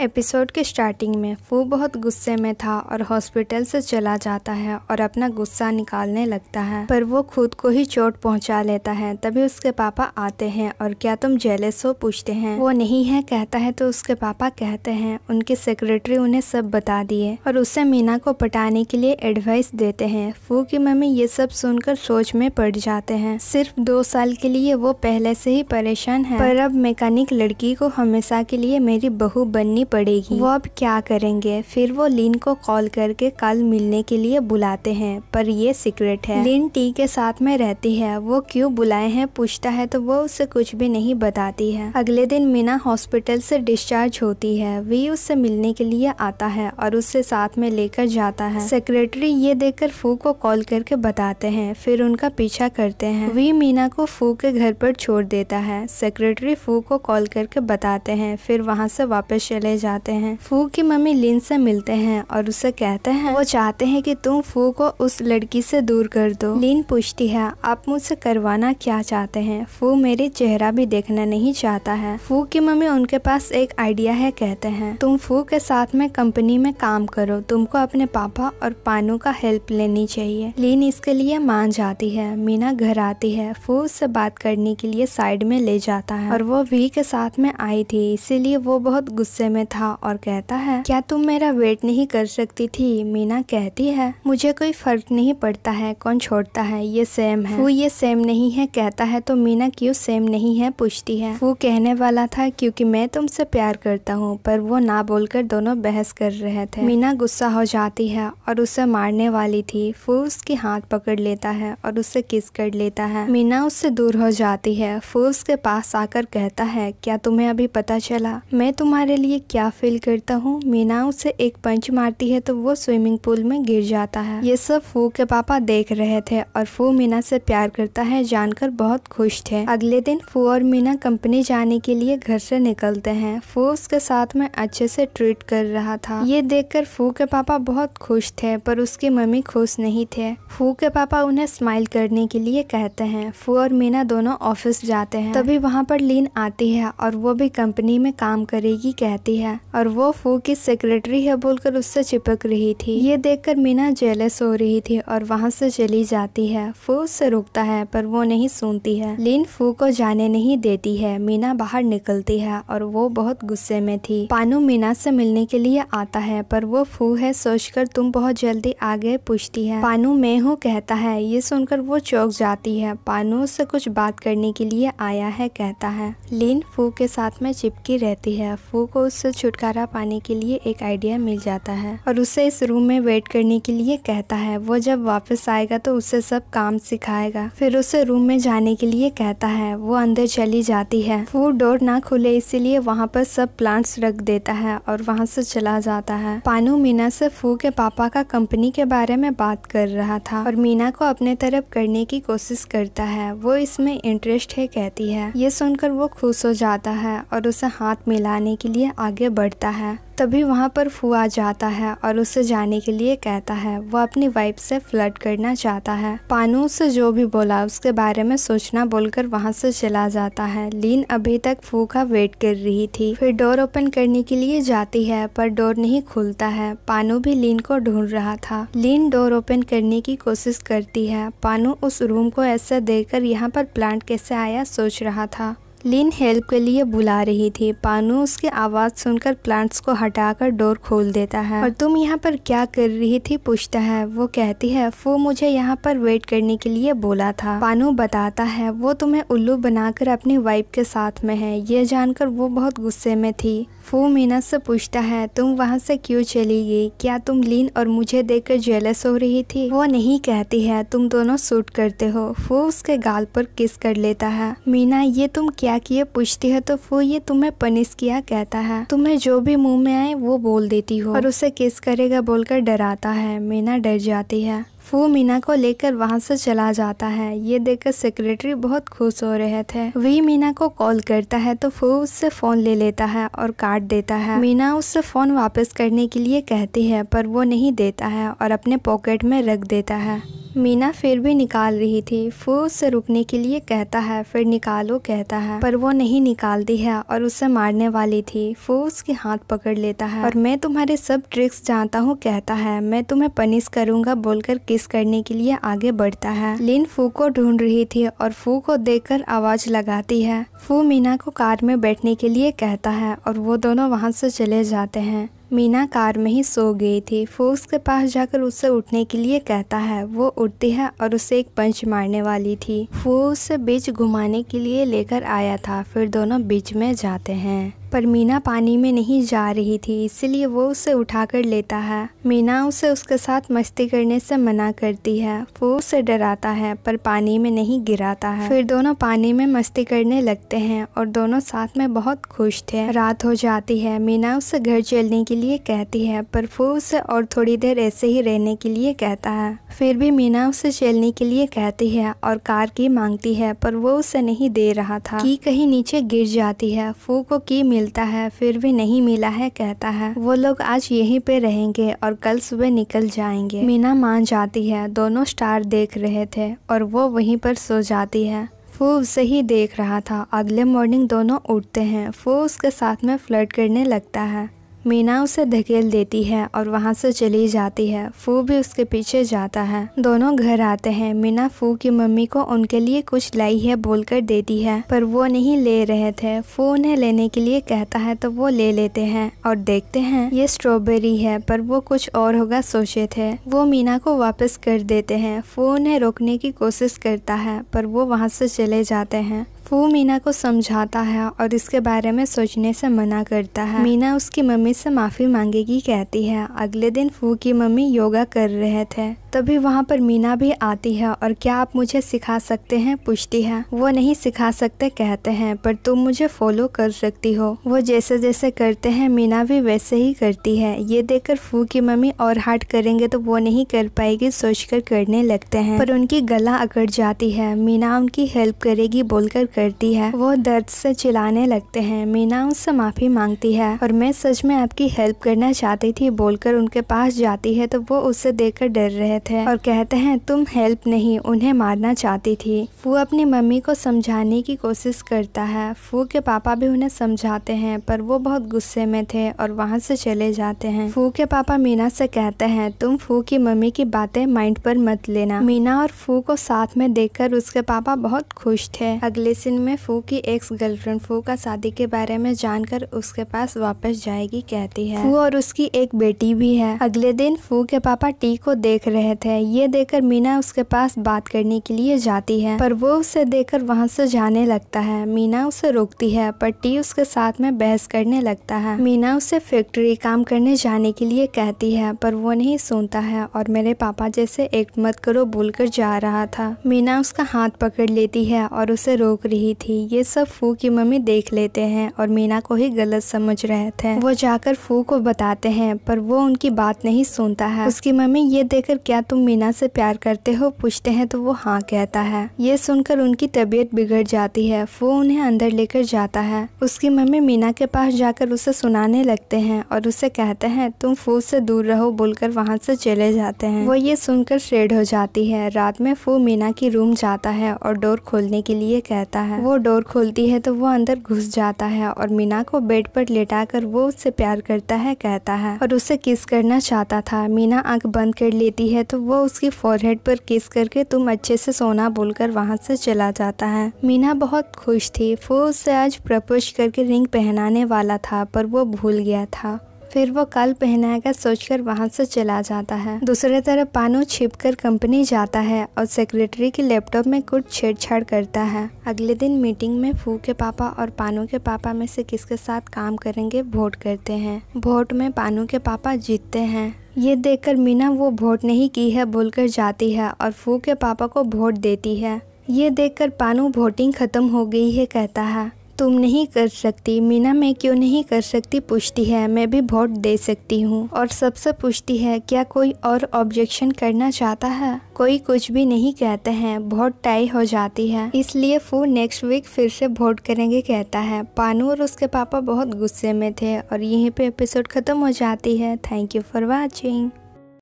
episode के starting में फू बहुत गुस्से में था और हॉस्पिटल से चला जाता है और अपना गुस्सा निकालने लगता है पर वो खुद को ही चोट पहुंचा लेता है तभी उसके पापा आते हैं और क्या तुम जेलेस हो पूछते हैं वो नहीं है कहता है तो उसके पापा कहते हैं उनके सेक्रेटरी उन्हें सब बता दिए और उसे मीना को पटाने के लिए एडवाइस देते हैं फू की मम्मी ये सब सुनकर सोच में पड़ जाते हैं सिर्फ दो साल के लिए वो पहले से ही परेशान है पर अब मैकेनिक लड़की को हमेशा के लिए मेरी बहू बननी पड़ेगी वो अब क्या करेंगे फिर वो लिन को कॉल करके कल मिलने के लिए बुलाते हैं पर ये सीक्रेट है लिन टी के साथ में रहती है वो क्यों बुलाए हैं पूछता है तो वो उसे कुछ भी नहीं बताती है अगले दिन मीना हॉस्पिटल से डिस्चार्ज होती है वी उससे मिलने के लिए आता है और उससे साथ में लेकर जाता है सेक्रेटरी ये देखकर फू को कॉल करके बताते हैं फिर उनका पीछा करते हैं वी मीना को फू के घर पर छोड़ देता है सेक्रेटरी फू को कॉल करके बताते हैं फिर वहाँ से वापस चले जाते हैं फू की मम्मी लिन से मिलते हैं और उसे कहते हैं वो चाहते हैं कि तुम फू को उस लड़की से दूर कर दो लिन पूछती है आप मुझसे करवाना क्या चाहते हैं फू मेरे चेहरा भी देखना नहीं चाहता है फू की मम्मी उनके पास एक आइडिया है कहते हैं तुम फू के साथ में कंपनी में काम करो तुमको अपने पापा और पानू का हेल्प लेनी चाहिए लीन इसके लिए मान जाती है मीना घर आती है फू से बात करने के लिए साइड में ले जाता है और वो वी के साथ में आई थी इसीलिए वो बहुत गुस्से में था और कहता है क्या तुम मेरा वेट नहीं कर सकती थी मीना कहती है मुझे कोई फर्क नहीं पड़ता है कौन छोड़ता है ये सेम है वो ये सेम नहीं है कहता है तो मीना क्यों सेम नहीं है पूछती है वो कहने वाला था क्योंकि मैं तुमसे प्यार करता हूँ पर वो ना बोलकर दोनों बहस कर रहे थे मीना गुस्सा हो जाती है और उसे मारने वाली थी फू उसके हाथ पकड़ लेता है और उसे किस कर लेता है मीना उससे दूर हो जाती है फू उसके पास आकर कहता है क्या तुम्हें अभी पता चला मैं तुम्हारे लिए क्या क्या फील करता हूँ मीना उसे एक पंच मारती है तो वो स्विमिंग पूल में गिर जाता है ये सब फू के पापा देख रहे थे और फू मीना से प्यार करता है जानकर बहुत खुश थे अगले दिन फू और मीना कंपनी जाने के लिए घर से निकलते हैं फू उसके साथ में अच्छे से ट्रीट कर रहा था ये देखकर फू के पापा बहुत खुश थे पर उसकी मम्मी खुश नहीं थे फू के पापा उन्हें स्माइल करने के लिए कहते हैं फू और मीना दोनों ऑफिस जाते हैं तभी वहाँ पर लीन आती है और वो भी कंपनी में काम करेगी कहती है है और वो फू की सेक्रेटरी है बोलकर उससे चिपक रही थी ये देखकर मीना जेलस हो रही थी और वहाँ से चली जाती है फू उससे रुकता है पर वो नहीं सुनती है लीन फू को जाने नहीं देती है मीना बाहर निकलती है और वो बहुत गुस्से में थी पानू मीना से मिलने के लिए आता है पर वो फू है सोचकर तुम बहुत जल्दी आगे पूछती है पानू मैं हूँ कहता है ये सुनकर वो चौक जाती है पानू से कुछ बात करने के लिए आया है कहता है लीन फू के साथ में चिपकी रहती है फू को उससे से तो छुटकारा पाने के लिए एक आइडिया मिल जाता है और उसे इस रूम में वेट करने के लिए कहता है वो जब वापस आएगा तो उसे सब काम सिखाएगा फिर उसे रूम में जाने के लिए कहता है वो अंदर चली जाती है फूड डोर ना खुले इसीलिए वहाँ पर सब प्लांट्स रख देता है और वहाँ से चला जाता है पानू मीना से फू के पापा का कंपनी के बारे में बात कर रहा था और मीना को अपने तरफ करने की कोशिश करता है वो इसमें इंटरेस्ट है कहती है ये सुनकर वो खुश हो जाता है और उसे हाथ मिलाने के लिए आगे आगे बढ़ता है तभी वहाँ पर फुआ जाता है और उसे जाने के लिए कहता है वो अपनी वाइफ से फ्लर्ट करना चाहता है पानू से जो भी बोला उसके बारे में सोचना बोलकर वहाँ से चला जाता है लीन अभी तक फू का वेट कर रही थी फिर डोर ओपन करने के लिए जाती है पर डोर नहीं खुलता है पानू भी लीन को ढूंढ रहा था लीन डोर ओपन करने की कोशिश करती है पानू उस रूम को ऐसा देखकर यहाँ पर प्लांट कैसे आया सोच रहा था लिन हेल्प के लिए बुला रही थी पानू उसकी आवाज़ सुनकर प्लांट्स को हटाकर डोर खोल देता है और तुम यहाँ पर क्या कर रही थी पूछता है वो कहती है वो मुझे यहाँ पर वेट करने के लिए बोला था पानू बताता है वो तुम्हें उल्लू बनाकर अपनी वाइफ के साथ में है ये जानकर वो बहुत गुस्से में थी फू मीना से पूछता है तुम वहाँ से क्यों चली गई क्या तुम लीन और मुझे देखकर जेलस हो रही थी वो नहीं कहती है तुम दोनों सूट करते हो फू उसके गाल पर किस कर लेता है मीना ये तुम क्या मजाक ये पूछती है तो वो ये तुम्हें पनिश किया कहता है तुम्हें जो भी मुंह में आए वो बोल देती हो और उसे किस करेगा बोलकर डराता है मीना डर जाती है वो मीना को लेकर वहाँ से चला जाता है ये देखकर सेक्रेटरी बहुत खुश हो रहे थे वही मीना को कॉल करता है तो फू उससे फोन ले लेता है और काट देता है मीना उससे फोन वापस करने के लिए कहती है पर वो नहीं देता है और अपने पॉकेट में रख देता है मीना फिर भी निकाल रही थी फू उससे रुकने के लिए कहता है फिर निकालो कहता है पर वो नहीं निकालती है और उसे मारने वाली थी फू उसके हाथ पकड़ लेता है और मैं तुम्हारे सब ट्रिक्स जानता हूँ कहता है मैं तुम्हें पनिश करूंगा बोलकर किस फेस करने के लिए आगे बढ़ता है लिन फू को ढूंढ रही थी और फू को देखकर आवाज लगाती है फू मीना को कार में बैठने के लिए कहता है और वो दोनों वहाँ से चले जाते हैं मीना कार में ही सो गई थी फू उसके पास जाकर उससे उठने के लिए कहता है वो उठती है और उसे एक पंच मारने वाली थी फू उसे बीच घुमाने के लिए लेकर आया था फिर दोनों बीच में जाते हैं पर मीना पानी में नहीं जा रही थी इसलिए वो उसे उठाकर लेता है मीना उसे उसके साथ मस्ती करने से मना करती है वो उसे डराता है पर पानी में नहीं गिराता है फिर दोनों पानी में मस्ती करने लगते हैं और दोनों साथ में बहुत खुश थे रात हो जाती है मीना उसे घर चलने के लिए कहती है पर वो उसे और थोड़ी देर ऐसे ही रहने के लिए कहता है फिर भी मीना उसे चलने के लिए कहती है और कार की मांगती है पर वो उसे नहीं दे रहा था की कहीं नीचे गिर जाती है फू को की मिलता है फिर भी नहीं मिला है कहता है वो लोग आज यहीं पे रहेंगे और कल सुबह निकल जाएंगे मीना मान जाती है दोनों स्टार देख रहे थे और वो वहीं पर सो जाती है फू उसे ही देख रहा था अगले मॉर्निंग दोनों उठते हैं फू उसके साथ में फ्लर्ट करने लगता है मीना उसे धकेल देती है और वहाँ से चली जाती है फू भी उसके पीछे जाता है दोनों घर आते हैं मीना फू की मम्मी को उनके लिए कुछ लाई है बोलकर देती है पर वो नहीं ले रहे थे फू उन्हें लेने के लिए कहता है तो वो ले लेते हैं और देखते हैं ये स्ट्रॉबेरी है पर वो कुछ और होगा सोचे थे वो मीना को वापस कर देते हैं फू उन्हें रोकने की कोशिश करता है पर वो वहाँ से चले जाते हैं वो मीना को समझाता है और इसके बारे में सोचने से मना करता है मीना उसकी मम्मी से माफ़ी मांगेगी कहती है अगले दिन फू की मम्मी योगा कर रहे थे तभी वहाँ पर मीना भी आती है और क्या आप मुझे सिखा सकते हैं पूछती है वो नहीं सिखा सकते कहते हैं पर तुम मुझे फॉलो कर सकती हो वो जैसे जैसे करते हैं मीना भी वैसे ही करती है ये देखकर फू की मम्मी और हार्ट करेंगे तो वो नहीं कर पाएगी सोचकर करने लगते हैं पर उनकी गला अकड़ जाती है मीना उनकी हेल्प करेगी बोलकर करती है वो दर्द से चिल्लाने लगते हैं मीना उससे माफ़ी मांगती है और मैं सच में आपकी हेल्प करना चाहती थी बोलकर उनके पास जाती है तो वो उसे देखकर डर रहे थे और कहते हैं तुम हेल्प नहीं उन्हें मारना चाहती थी फू अपनी मम्मी को समझाने की कोशिश करता है फू के पापा भी उन्हें समझाते हैं पर वो बहुत गुस्से में थे और वहाँ से चले जाते हैं फू के पापा मीना से कहते हैं तुम फू की मम्मी की बातें माइंड पर मत लेना मीना और फू को साथ में देखकर उसके पापा बहुत खुश थे अगले में फू की एक्स गर्लफ्रेंड फू का शादी के बारे में जानकर उसके पास वापस जाएगी कहती है फू और उसकी एक बेटी भी है अगले दिन फू के पापा टी को देख रहे थे ये देखकर मीना उसके पास बात करने के लिए जाती है पर वो उसे देखकर वहाँ से जाने लगता है मीना उसे रोकती है पर टी उसके साथ में बहस करने लगता है मीना उसे फैक्ट्री काम करने जाने के लिए कहती है पर वो नहीं सुनता है और मेरे पापा जैसे एक मत करो बोलकर जा रहा था मीना उसका हाथ पकड़ लेती है और उसे रोक रही रही थी ये सब फू की मम्मी देख लेते हैं और मीना को ही गलत समझ रहे थे वो जाकर फू को बताते हैं पर वो उनकी बात नहीं सुनता है उसकी मम्मी ये देखकर क्या तुम मीना से प्यार करते हो पूछते हैं तो वो हाँ कहता है ये सुनकर उनकी तबीयत बिगड़ जाती है फू उन्हें अंदर लेकर जाता है उसकी मम्मी मीना के पास जाकर उसे सुनाने लगते है और उसे कहते हैं तुम फू से दूर रहो बोलकर वहाँ से चले जाते हैं वो ये सुनकर श्रेड हो जाती है रात में फू मीना की रूम जाता है और डोर खोलने के लिए कहता है है वो डोर खोलती है तो वो अंदर घुस जाता है और मीना को बेड पर लेटा कर वो उससे प्यार करता है कहता है और उसे किस करना चाहता था मीना आंख बंद कर लेती है तो वो उसकी फोरहेड पर किस करके तुम अच्छे से सोना बोलकर वहाँ से चला जाता है मीना बहुत खुश थी वो उससे आज प्रपोज करके रिंग पहनाने वाला था पर वो भूल गया था फिर वो कल पहनाएगा सोचकर वहाँ से चला जाता है दूसरे तरफ छिप छिपकर कंपनी जाता है और सेक्रेटरी के लैपटॉप में कुछ छेड़छाड़ करता है अगले दिन मीटिंग में फू के पापा और पानो के पापा में से किसके साथ काम करेंगे वोट करते हैं वोट में पानू के पापा जीतते हैं ये देखकर मीना वो वोट नहीं की है बोलकर जाती है और फू के पापा को वोट देती है ये देखकर पानू वोटिंग खत्म हो गई है कहता है तुम नहीं कर सकती मीना मैं क्यों नहीं कर सकती पूछती है मैं भी वोट दे सकती हूँ और सबसे पूछती है क्या कोई और ऑब्जेक्शन करना चाहता है कोई कुछ भी नहीं कहते हैं वोट टाई हो जाती है इसलिए फू नेक्स्ट वीक फिर से वोट करेंगे कहता है पानू और उसके पापा बहुत गुस्से में थे और यहीं पे एपिसोड खत्म हो जाती है थैंक यू फॉर वॉचिंग